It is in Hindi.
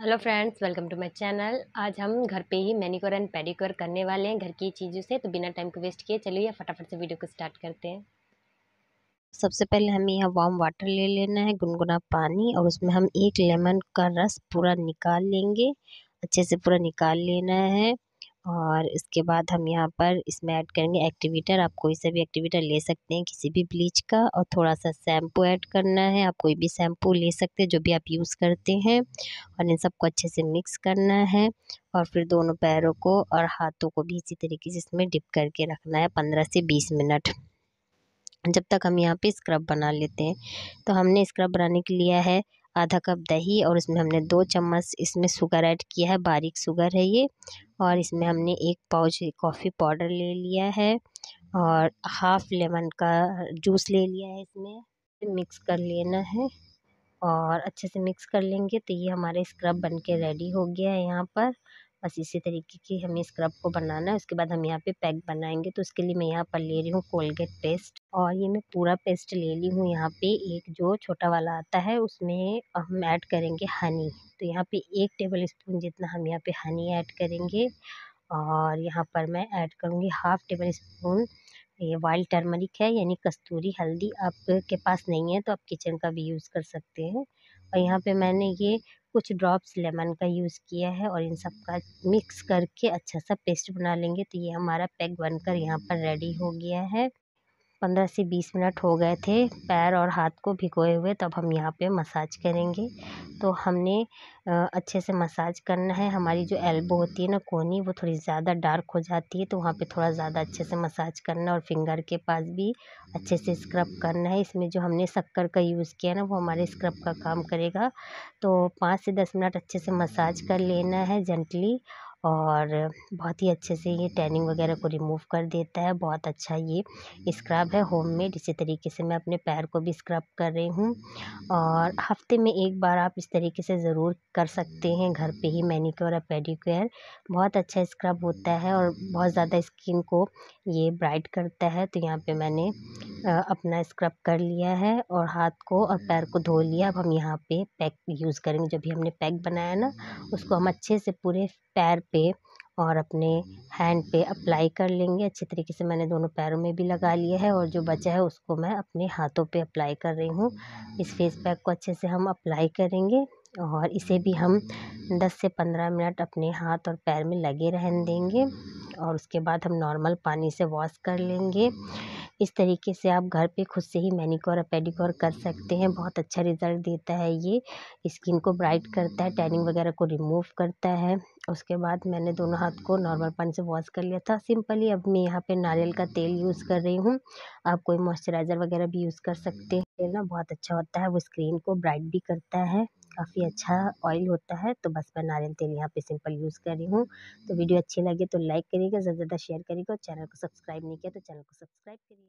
hello friends welcome to my channel आज हम घर पे ही मैनिक्योर एंड पेडिक्योर करने वाले हैं घर की चीज़ों से तो बिना टाइम को वेस्ट किए चलिए फटाफट से वीडियो को स्टार्ट करते हैं सबसे पहले हमें यहाँ वार्म वाटर ले लेना है गुनगुना पानी और उसमें हम एक लेमन का रस पूरा निकाल लेंगे अच्छे से पूरा निकाल लेना है और इसके बाद हम यहाँ पर इसमें ऐड करेंगे एक्टिवेटर आप कोई सा भी एक्टिवेटर ले सकते हैं किसी भी ब्लीच का और थोड़ा सा शैम्पू ऐड करना है आप कोई भी शैम्पू ले सकते हैं जो भी आप यूज़ करते हैं और इन सबको अच्छे से मिक्स करना है और फिर दोनों पैरों को और हाथों को भी इसी तरीके से इसमें डिप करके रखना है पंद्रह से बीस मिनट जब तक हम यहाँ पे स्क्रब बना लेते हैं तो हमने स्क्रब बनाने के लिया है आधा कप दही और उसमें हमने दो चम्मच इसमें शुगर ऐड किया है बारीक शुगर है ये और इसमें हमने एक पाउच कॉफ़ी पाउडर ले लिया है और हाफ लेमन का जूस ले लिया है इसमें मिक्स कर लेना है और अच्छे से मिक्स कर लेंगे तो ये हमारे स्क्रब बन के रेडी हो गया है यहाँ पर बस इसी तरीके की हमें स्क्रब को बनाना है उसके बाद हम यहाँ पे पैक बनाएंगे तो उसके लिए मैं यहाँ पर ले रही हूँ कोलगेट पेस्ट और ये मैं पूरा पेस्ट ले ली हूँ यहाँ पे एक जो छोटा वाला आता है उसमें हम ऐड करेंगे हनी तो यहाँ पे एक टेबल स्पून जितना हम यहाँ पे हनी ऐड करेंगे और यहाँ पर मैं ऐड करूँगी हाफ़ टेबल स्पून ये वाइल्ड टर्मरिक है यानी कस्तूरी हल्दी आपके पास नहीं है तो आप किचन का भी यूज़ कर सकते हैं और यहाँ पे मैंने ये कुछ ड्रॉप्स लेमन का यूज़ किया है और इन सब का मिक्स करके अच्छा सा पेस्ट बना लेंगे तो ये हमारा पैक बनकर यहाँ पर रेडी हो गया है पंद्रह से बीस मिनट हो गए थे पैर और हाथ को भिगोए हुए तब हम यहाँ पे मसाज करेंगे तो हमने अच्छे से मसाज करना है हमारी जो एल्बो होती है ना कोनी वो थोड़ी ज़्यादा डार्क हो जाती है तो वहाँ पे थोड़ा ज़्यादा अच्छे से मसाज करना और फिंगर के पास भी अच्छे से स्क्रब करना है इसमें जो हमने शक्कर का यूज़ किया ना वो हमारे स्क्रब का काम करेगा तो पाँच से दस मिनट अच्छे से मसाज कर लेना है जेंटली और बहुत ही अच्छे से ये टैनिंग वगैरह को रिमूव कर देता है बहुत अच्छा ये स्क्रब है होममेड इसी तरीके से मैं अपने पैर को भी स्क्रब कर रही हूँ और हफ्ते में एक बार आप इस तरीके से ज़रूर कर सकते हैं घर पे ही मैनीक्योर और पेडिक्योर बहुत अच्छा स्क्रब होता है और बहुत ज़्यादा स्किन को ये ब्राइट करता है तो यहाँ पर मैंने अपना स्क्रब कर लिया है और हाथ को और पैर को धो लिया अब हम यहाँ पर पैक यूज़ करेंगे जो भी हमने पैक बनाया ना उसको हम अच्छे से पूरे पैर पे और अपने हैंड पे अप्लाई कर लेंगे अच्छे तरीके से मैंने दोनों पैरों में भी लगा लिया है और जो बचा है उसको मैं अपने हाथों पे अप्लाई कर रही हूँ इस फेस पैक को अच्छे से हम अप्लाई करेंगे और इसे भी हम 10 से 15 मिनट अपने हाथ और पैर में लगे रहने देंगे और उसके बाद हम नॉर्मल पानी से वॉश कर लेंगे इस तरीके से आप घर पर खुद से ही मैनिकोर और पेडिकोर कर सकते हैं बहुत अच्छा रिज़ल्ट देता है ये स्किन को ब्राइट करता है टैनिंग वगैरह को रिमूव करता है उसके बाद मैंने दोनों हाथ को नॉर्मल पानी से वॉश कर लिया था सिंपली अब मैं यहाँ पे नारियल का तेल यूज़ कर रही हूँ आप कोई मॉइस्चराइज़र वगैरह भी यूज़ कर सकते हैं ना बहुत अच्छा होता है वो स्क्रीन को ब्राइट भी करता है काफ़ी अच्छा ऑयल होता है तो बस मैं नारियल तेल यहाँ पे सिंपल यूज़ कर रही हूँ तो वीडियो अच्छी लगे तो लाइक करिएगा ज़्यादा ज़्यादा शेयर करिएगा और चैनल को सब्सक्राइब नहीं किया तो चैनल को सब्सक्राइब करिए